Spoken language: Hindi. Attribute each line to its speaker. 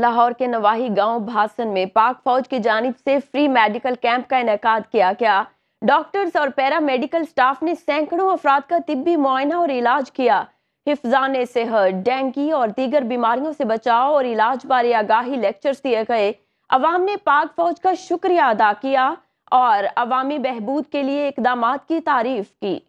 Speaker 1: लाहौर के नवाही गांव भासन में पाक फौज की जानब से फ्री मेडिकल कैंप का इनका किया गया डॉक्टर्स और पैरा मेडिकल स्टाफ ने सैकड़ों अफराद का तिबी मुआयना और इलाज किया हिफजान सेहत डेंगी और दीगर बीमारियों से बचाव और इलाज बारे आगाही लेक्चर्स दिए गए अवाम ने पाक फौज का शुक्रिया अदा किया और अवामी बहबूद के लिए इकदाम की तारीफ की